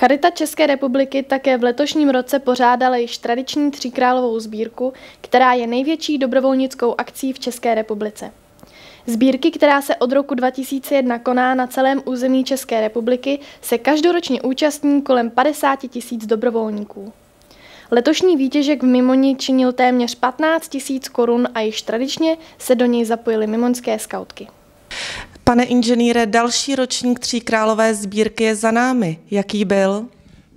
Charita České republiky také v letošním roce pořádala již tradiční tříkrálovou sbírku, která je největší dobrovolnickou akcí v České republice. Sbírky, která se od roku 2001 koná na celém území České republiky, se každoročně účastní kolem 50 tisíc dobrovolníků. Letošní výtěžek v Mimoni činil téměř 15 tisíc korun a již tradičně se do něj zapojily mimonské skautky. Pane inženýre, další ročník Tří králové sbírky je za námi. Jaký byl?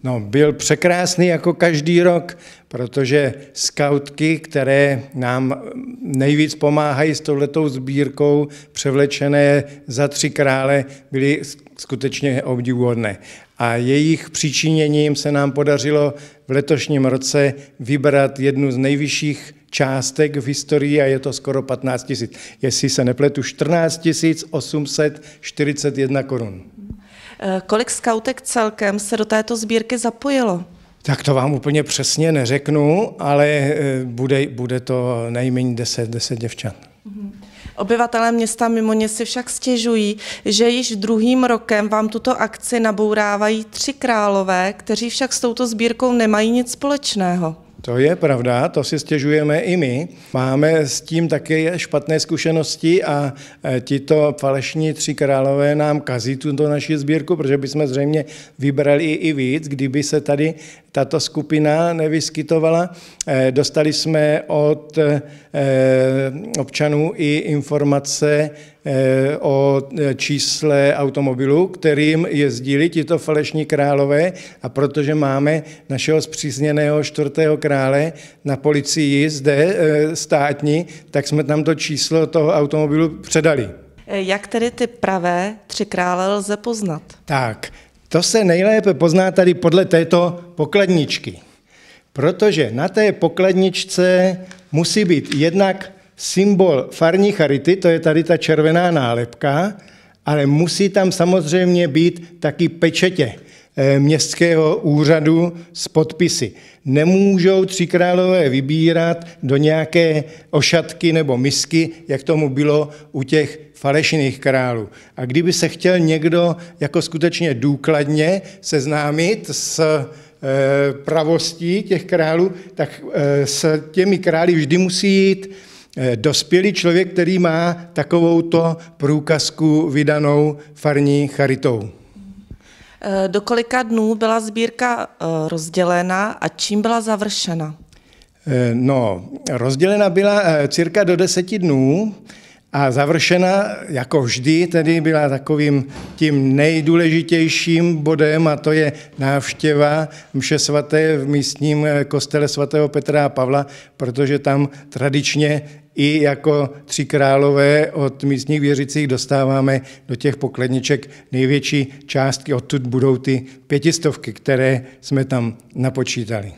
No, byl překrásný jako každý rok, protože skautky, které nám nejvíc pomáhají s touhletou sbírkou, převlečené za tři krále, byly skutečně obdivuhodné. A jejich přičiněním se nám podařilo v letošním roce vybrat jednu z nejvyšších částek v historii a je to skoro 15 tisíc. Jestli se nepletu, 14 841 korun. Eh, kolik skautek celkem se do této sbírky zapojilo? Tak to vám úplně přesně neřeknu, ale eh, bude, bude to nejméně 10, 10 děvčat. Mhm. Obyvatelé města ně si však stěžují, že již druhým rokem vám tuto akci nabourávají tři králové, kteří však s touto sbírkou nemají nic společného. To je pravda, to si stěžujeme i my. Máme s tím také špatné zkušenosti a e, tito falešní tři králové nám kazí tuto naši sbírku, protože bychom zřejmě vybrali i víc, kdyby se tady tato skupina nevyskytovala. E, dostali jsme od e, občanů i informace, Eh, o eh, čísle automobilu, kterým jezdili tito falešní králové a protože máme našeho zpřízněného čtvrtého krále na policii zde eh, státní, tak jsme tam to číslo toho automobilu předali. Jak tedy ty pravé tři krále lze poznat? Tak, to se nejlépe pozná tady podle této pokladničky. Protože na té pokladničce musí být jednak symbol farní charity, to je tady ta červená nálepka, ale musí tam samozřejmě být taky pečetě eh, městského úřadu s podpisy. Nemůžou tři králové vybírat do nějaké ošatky nebo misky, jak tomu bylo u těch falešných králů. A kdyby se chtěl někdo jako skutečně důkladně seznámit s eh, pravostí těch králů, tak eh, s těmi králi vždy musí jít Eh, dospělý člověk, který má takovouto průkazku vydanou farní charitou. Eh, do kolika dnů byla sbírka eh, rozdělena a čím byla završena? No, rozdělena byla cirka do deseti dnů. A završena, jako vždy, tedy byla takovým tím nejdůležitějším bodem a to je návštěva mše svaté v místním eh, kostele svatého Petra a Pavla, protože tam tradičně i jako tři králové od místních věřících dostáváme do těch pokladniček největší částky, odtud budou ty pětistovky, které jsme tam napočítali.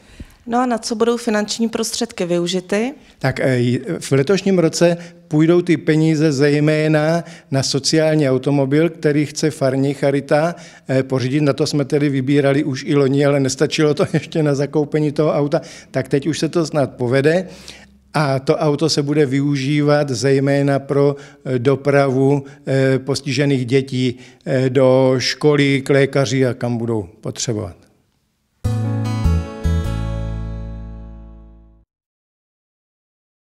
No a na co budou finanční prostředky využity? Tak eh, v letošním roce půjdou ty peníze zejména na sociální automobil, který chce farní Charita eh, pořídit. Na to jsme tedy vybírali už i loni, ale nestačilo to ještě na zakoupení toho auta. Tak teď už se to snad povede. A to auto se bude využívat zejména pro eh, dopravu postižených dětí do školy, k lékaři a kam budou potřebovat.